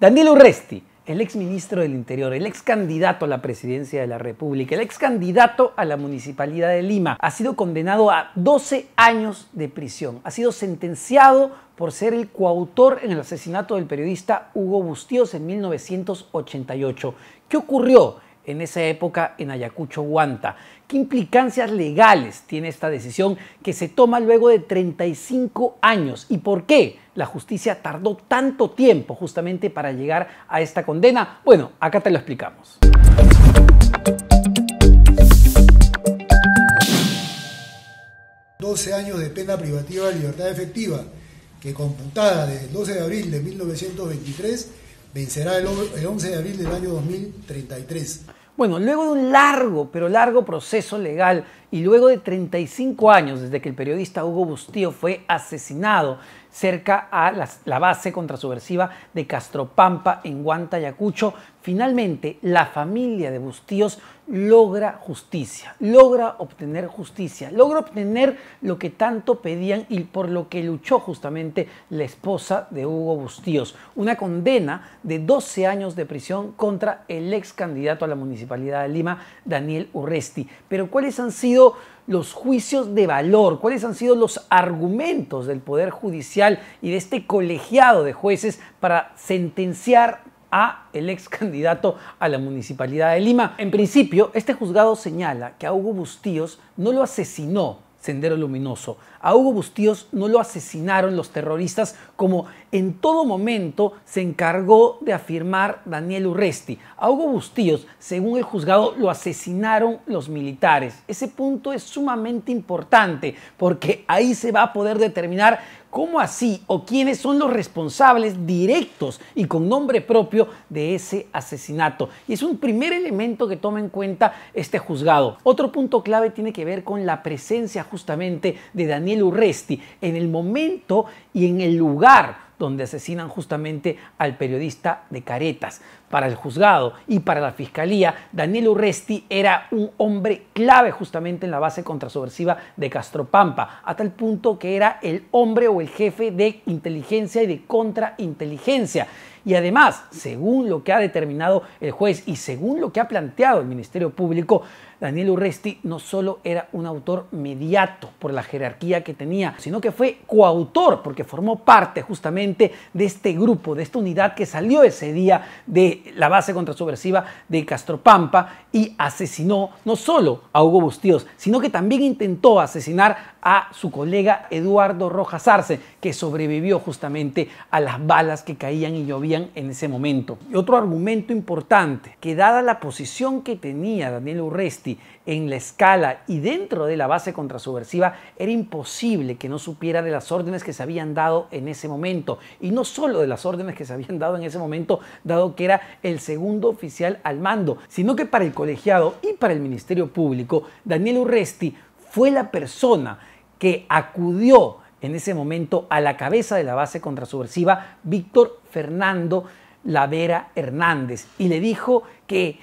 Daniel Urresti, el ex ministro del Interior, el ex candidato a la presidencia de la República, el ex candidato a la municipalidad de Lima, ha sido condenado a 12 años de prisión. Ha sido sentenciado por ser el coautor en el asesinato del periodista Hugo Bustíos en 1988. ¿Qué ocurrió? en esa época en Ayacucho, Guanta. ¿Qué implicancias legales tiene esta decisión que se toma luego de 35 años? ¿Y por qué la justicia tardó tanto tiempo justamente para llegar a esta condena? Bueno, acá te lo explicamos. ...12 años de pena privativa de libertad efectiva que computada desde el 12 de abril de 1923 vencerá el 11 de abril del año 2033. Bueno, luego de un largo, pero largo proceso legal y luego de 35 años desde que el periodista Hugo Bustío fue asesinado cerca a la, base contrasubversiva de Castropampa en Guantayacucho, finalmente la familia de Bustíos logra justicia, logra obtener justicia, logra obtener lo que tanto pedían y por lo que luchó justamente la esposa de Hugo Bustíos una condena de 12 años de prisión contra el ex candidato a la Municipalidad de Lima, Daniel Urresti. Pero ¿cuáles han sido los juicios de valor, cuáles han sido los argumentos del Poder Judicial y de este colegiado de jueces para sentenciar a el ex candidato a la Municipalidad de Lima. En principio, este juzgado señala que a Hugo Bustíos no lo asesinó, Sendero Luminoso. A Hugo Bustíos no lo asesinaron los terroristas como en todo momento se encargó de afirmar Daniel Urresti. A Hugo Bustíos, según el juzgado, lo asesinaron los militares. Ese punto es sumamente importante porque ahí se va a poder determinar ¿Cómo así o quiénes son los responsables directos y con nombre propio de ese asesinato? Y es un primer elemento que toma en cuenta este juzgado. Otro punto clave tiene que ver con la presencia justamente de Daniel Urresti en el momento y en el lugar donde asesinan justamente al periodista de Caretas para el juzgado y para la fiscalía, Daniel Uresti era un hombre clave justamente en la base contrasubversiva de Castropampa, a tal punto que era el hombre o el jefe de inteligencia y de contrainteligencia. Y además, según lo que ha determinado el juez y según lo que ha planteado el Ministerio Público, Daniel Urresti no solo era un autor mediato por la jerarquía que tenía, sino que fue coautor porque formó parte justamente de este grupo, de esta unidad que salió ese día de la base contrasubversiva de Castropampa y asesinó no solo a Hugo Bustíos, sino que también intentó asesinar a su colega Eduardo Rojas Arce, que sobrevivió justamente a las balas que caían y llovían en ese momento. Y otro argumento importante, que dada la posición que tenía Daniel Urresti en la escala y dentro de la base contrasubversiva, era imposible que no supiera de las órdenes que se habían dado en ese momento. Y no solo de las órdenes que se habían dado en ese momento, dado que era el segundo oficial al mando, sino que para el colegiado y para el Ministerio Público, Daniel Urresti fue la persona que acudió en ese momento a la cabeza de la base contrasubversiva Víctor Fernando Lavera Hernández y le dijo que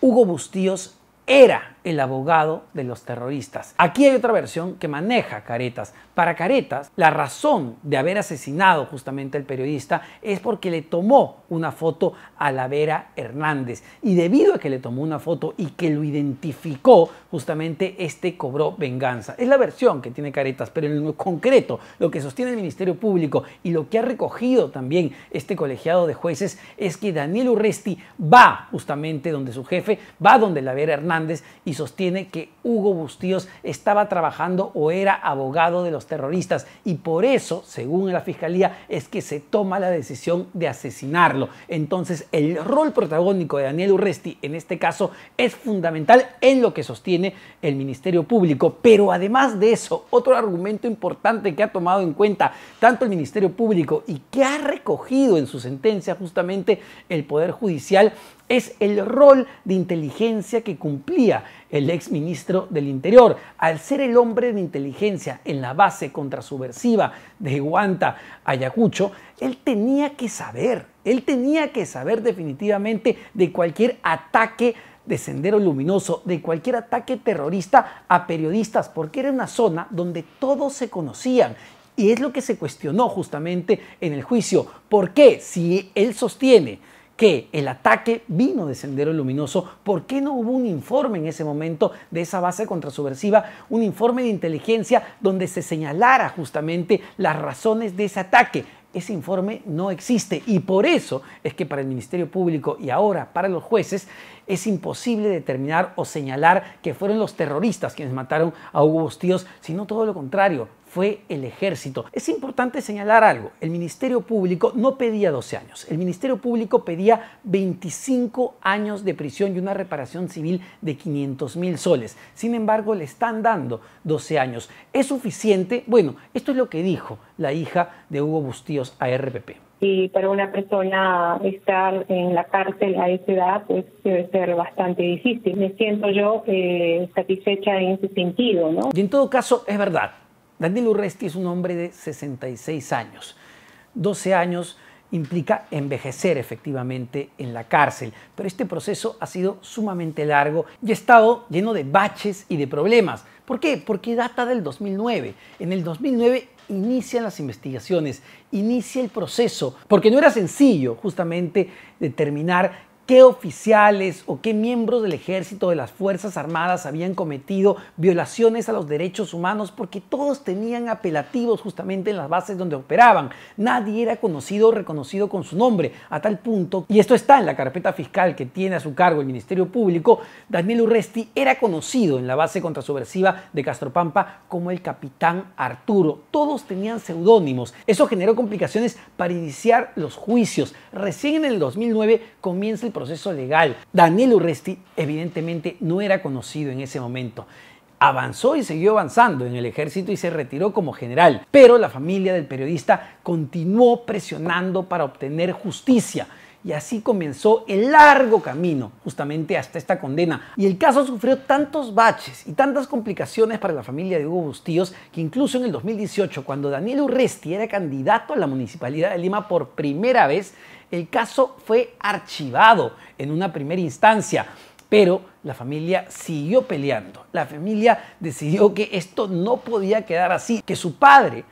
Hugo Bustíos era el abogado de los terroristas. Aquí hay otra versión que maneja Caretas. Para Caretas, la razón de haber asesinado justamente al periodista es porque le tomó una foto a la Vera Hernández. Y debido a que le tomó una foto y que lo identificó, justamente este cobró venganza. Es la versión que tiene Caretas, pero en lo concreto, lo que sostiene el Ministerio Público y lo que ha recogido también este colegiado de jueces es que Daniel Urresti va justamente donde su jefe, va donde la Vera Hernández y sostiene que Hugo Bustíos estaba trabajando o era abogado de los terroristas y por eso, según la fiscalía, es que se toma la decisión de asesinarlo. Entonces, el rol protagónico de Daniel Urresti en este caso es fundamental en lo que sostiene el Ministerio Público, pero además de eso, otro argumento importante que ha tomado en cuenta tanto el Ministerio Público y que ha recogido en su sentencia justamente el Poder Judicial es el rol de inteligencia que cumplía el ex ministro del Interior. Al ser el hombre de inteligencia en la base contrasubversiva de Guanta, Ayacucho, él tenía que saber, él tenía que saber definitivamente de cualquier ataque de Sendero Luminoso, de cualquier ataque terrorista a periodistas, porque era una zona donde todos se conocían. Y es lo que se cuestionó justamente en el juicio. ¿Por qué si él sostiene que el ataque vino de Sendero Luminoso, ¿por qué no hubo un informe en ese momento de esa base contrasubversiva, un informe de inteligencia donde se señalara justamente las razones de ese ataque? Ese informe no existe y por eso es que para el Ministerio Público y ahora para los jueces es imposible determinar o señalar que fueron los terroristas quienes mataron a Hugo Bustíos, sino todo lo contrario, fue el ejército. Es importante señalar algo, el Ministerio Público no pedía 12 años, el Ministerio Público pedía 25 años de prisión y una reparación civil de 500 mil soles. Sin embargo, le están dando 12 años. ¿Es suficiente? Bueno, esto es lo que dijo la hija de Hugo Bustíos a RPP. Y para una persona estar en la cárcel a esa edad, pues debe ser bastante difícil. Me siento yo eh, satisfecha en ese sentido, ¿no? Y en todo caso, es verdad, Daniel Urresti es un hombre de 66 años. 12 años implica envejecer efectivamente en la cárcel, pero este proceso ha sido sumamente largo y ha estado lleno de baches y de problemas. ¿Por qué? Porque data del 2009. En el 2009 inician las investigaciones, inicia el proceso, porque no era sencillo justamente determinar qué oficiales o qué miembros del ejército de las Fuerzas Armadas habían cometido violaciones a los derechos humanos porque todos tenían apelativos justamente en las bases donde operaban. Nadie era conocido o reconocido con su nombre, a tal punto, y esto está en la carpeta fiscal que tiene a su cargo el Ministerio Público, Daniel Urresti era conocido en la base contrasubversiva de Castropampa como el capitán Arturo. Todos tenían seudónimos. Eso generó complicaciones para iniciar los juicios. Recién en el 2009 comienza el proceso legal. Daniel Urresti evidentemente no era conocido en ese momento. Avanzó y siguió avanzando en el ejército y se retiró como general, pero la familia del periodista continuó presionando para obtener justicia. Y así comenzó el largo camino justamente hasta esta condena. Y el caso sufrió tantos baches y tantas complicaciones para la familia de Hugo Bustíos que incluso en el 2018, cuando Daniel Urresti era candidato a la Municipalidad de Lima por primera vez, el caso fue archivado en una primera instancia, pero la familia siguió peleando. La familia decidió que esto no podía quedar así, que su padre,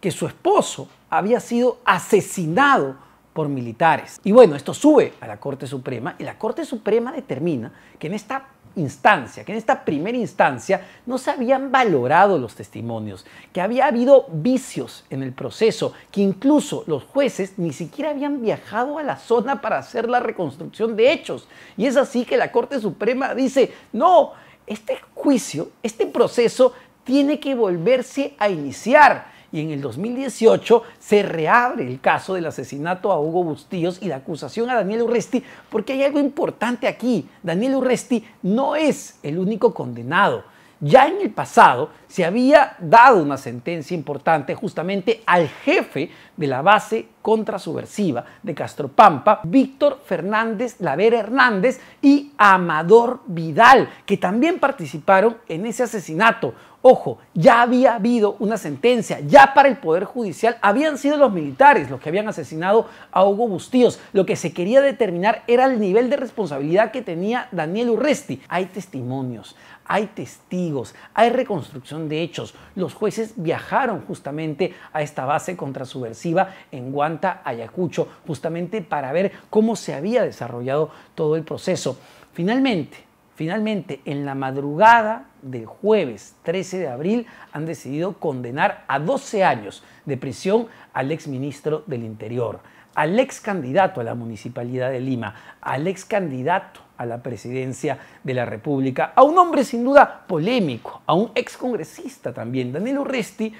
que su esposo había sido asesinado por militares. Y bueno, esto sube a la Corte Suprema y la Corte Suprema determina que en esta instancia, que en esta primera instancia no se habían valorado los testimonios, que había habido vicios en el proceso, que incluso los jueces ni siquiera habían viajado a la zona para hacer la reconstrucción de hechos. Y es así que la Corte Suprema dice, no, este juicio, este proceso tiene que volverse a iniciar y en el 2018 se reabre el caso del asesinato a Hugo Bustillos y la acusación a Daniel Urresti, porque hay algo importante aquí. Daniel Urresti no es el único condenado. Ya en el pasado se había dado una sentencia importante justamente al jefe de la base contrasubversiva de Castropampa, Víctor Fernández Lavera Hernández y Amador Vidal, que también participaron en ese asesinato. Ojo, ya había habido una sentencia, ya para el Poder Judicial habían sido los militares los que habían asesinado a Hugo Bustíos. Lo que se quería determinar era el nivel de responsabilidad que tenía Daniel Urresti. Hay testimonios, hay testigos, hay reconstrucción de hechos. Los jueces viajaron justamente a esta base contrasubversiva en Guanta, Ayacucho, justamente para ver cómo se había desarrollado todo el proceso. Finalmente, Finalmente, en la madrugada del jueves 13 de abril han decidido condenar a 12 años de prisión al exministro del Interior al ex candidato a la Municipalidad de Lima, al ex candidato a la presidencia de la República, a un hombre sin duda polémico, a un ex congresista también, Daniel Resti,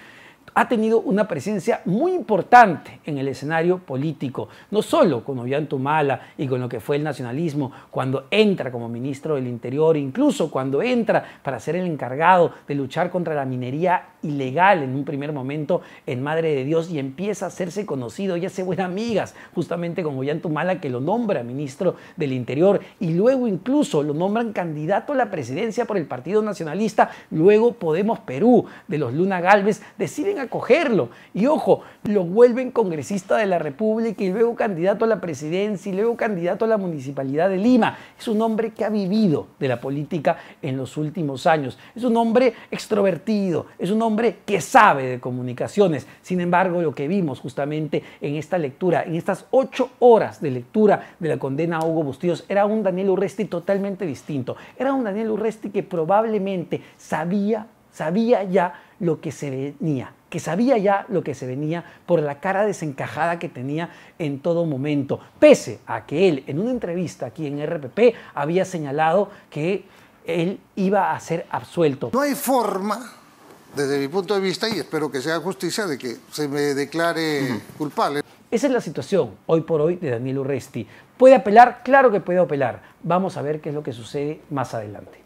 ha tenido una presencia muy importante en el escenario político, no solo con Ollantumala y con lo que fue el nacionalismo, cuando entra como ministro del Interior, incluso cuando entra para ser el encargado de luchar contra la minería ilegal en un primer momento en Madre de Dios y empieza a hacerse conocido y hace buenas amigas justamente con Ollantumala que lo nombra ministro del Interior y luego incluso lo nombran candidato a la presidencia por el Partido Nacionalista, luego Podemos Perú de los Luna Galvez deciden a cogerlo. Y ojo, lo vuelven congresista de la República y luego candidato a la presidencia y luego candidato a la municipalidad de Lima. Es un hombre que ha vivido de la política en los últimos años. Es un hombre extrovertido, es un hombre que sabe de comunicaciones. Sin embargo, lo que vimos justamente en esta lectura, en estas ocho horas de lectura de la condena a Hugo Bustillos, era un Daniel Urresti totalmente distinto. Era un Daniel Urresti que probablemente sabía, sabía ya lo que se venía que sabía ya lo que se venía por la cara desencajada que tenía en todo momento, pese a que él en una entrevista aquí en RPP había señalado que él iba a ser absuelto. No hay forma, desde mi punto de vista, y espero que sea justicia, de que se me declare culpable. Esa es la situación hoy por hoy de Daniel Urresti. ¿Puede apelar? Claro que puede apelar. Vamos a ver qué es lo que sucede más adelante.